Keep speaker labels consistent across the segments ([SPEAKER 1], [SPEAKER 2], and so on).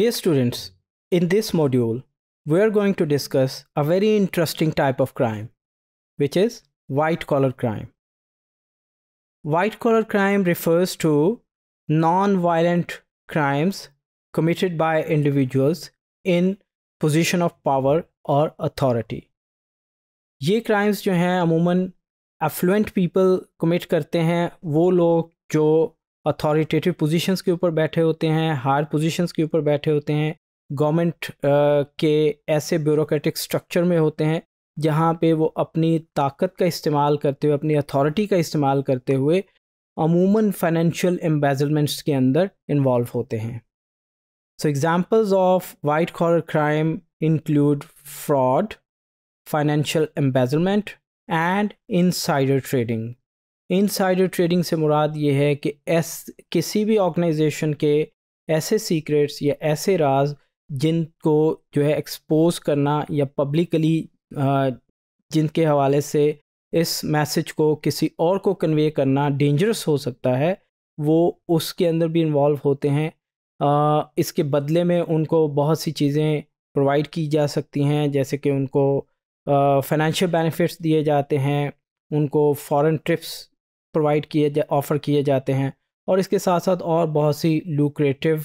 [SPEAKER 1] Dear students, in this module, we are going to discuss a very interesting type of crime, which is white collar crime. White collar crime refers to non violent crimes committed by individuals in position of power or authority. ये crimes जो हैं अमूमन effluent people commit करते हैं वो लोग जो authoritative positions के ऊपर बैठे होते हैं हायर पोजीशंस के ऊपर बैठे होते हैं गवर्नमेंट के ऐसे ब्यूरोक्रेटिक स्ट्रक्चर में होते हैं जहाँ पे वो अपनी ताकत का इस्तेमाल करते हुए अपनी अथॉरिटी का इस्तेमाल करते हुए अमूमन फाइनेंशियल एम्बेजलमेंट्स के अंदर इन्वॉल्व होते हैं so examples of white collar crime include fraud financial embezzlement and insider trading insider trading से मुराद ये है कि एस किसी भी ऑर्गेनाइजेशन के ऐसे सीक्रेट्स या ऐसे राज जिनको जो है एक्सपोज करना या पब्लिकली जिनके हवाले से इस मैसेज को किसी और को कन्वे करना डेंजरस हो सकता है वो उसके अंदर भी इन्वॉल्व होते हैं आ, इसके बदले में उनको बहुत सी चीज़ें प्रोवाइड की जा सकती हैं जैसे कि उनको फाइनेंशियल बेनिफिट्स दिए जाते हैं उनको फॉरेन ट्रिप्स प्रोवाइड किए जा ऑफ़र किए जाते हैं और इसके साथ साथ और बहुत सी लूक्रेटिव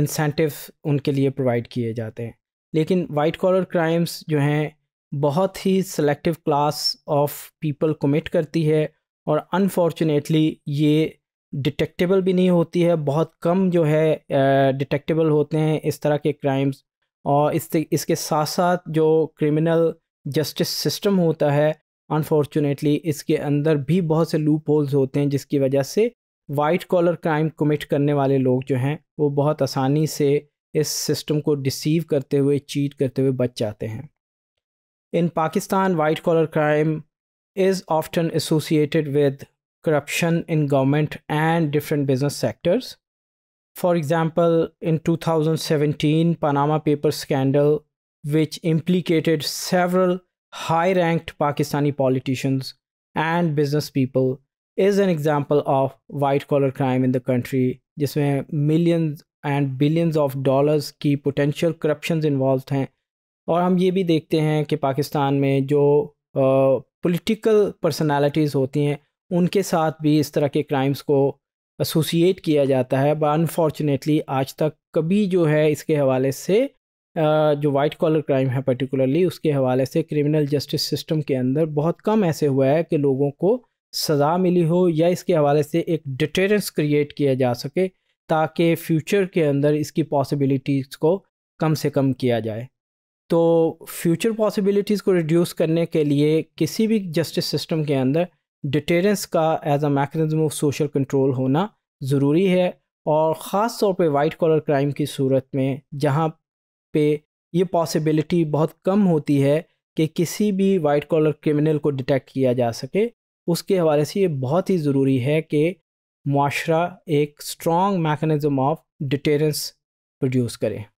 [SPEAKER 1] इंसेंटिव उनके लिए प्रोवाइड किए जाते हैं लेकिन वाइट कॉलर क्राइम्स जो हैं बहुत ही selective class of people commit करती है और अनफॉर्चुनेटली ये डिटेक्टेबल भी नहीं होती है बहुत कम जो है डिटेक्टेबल होते हैं इस तरह के क्राइम्स और इस इसके साथ साथ जो क्रिमिनल जस्टिस सिस्टम होता है अनफॉर्चुनेटली इसके अंदर भी बहुत से लूप होल्स होते हैं जिसकी वजह से वाइट कॉलर क्राइम कमिट करने वाले लोग जो हैं वो बहुत आसानी से इस सिस्टम को डिसीव करते हुए चीट करते हुए बच जाते हैं in Pakistan white collar crime is often associated with government and different business sectors for example in two thousand 2017, Panama paper scandal which implicated several high ranked Pakistani politicians and business people is an example of white collar crime in the country, जिसमें millions and billions of dollars की potential corruptions involved हैं और हम ये भी देखते हैं कि पाकिस्तान में जो पॉलिटिकल uh, पर्सनालिटीज़ होती हैं उनके साथ भी इस तरह के क्राइम्स को एसोसिएट किया जाता है बट अनफॉर्चुनेटली आज तक कभी जो है इसके हवाले से जो वाइट कॉलर क्राइम है पर्टिकुलरली उसके हवाले से क्रिमिनल जस्टिस सिस्टम के अंदर बहुत कम ऐसे हुआ है कि लोगों को सज़ा मिली हो या इसके हवाले से एक डिटेरेंस क्रिएट किया जा सके ताकि फ्यूचर के अंदर इसकी पॉसिबिलिटीज़ को कम से कम किया जाए तो फ्यूचर पॉसिबिलिटीज़ को रिड्यूस करने के लिए किसी भी जस्टिस सिस्टम के अंदर डिटेरेंस का as a mechanism of social control होना ज़रूरी है और ख़ास तौर पे वाइट कॉलर क्राइम की सूरत में जहाँ पे ये पॉसिबिलिटी बहुत कम होती है कि किसी भी वाइट कॉलर क्रिमिनल को डिटेक्ट किया जा सके उसके हवाले से ये बहुत ही ज़रूरी है कि माशरा एक strong mechanism of deterrence produce करें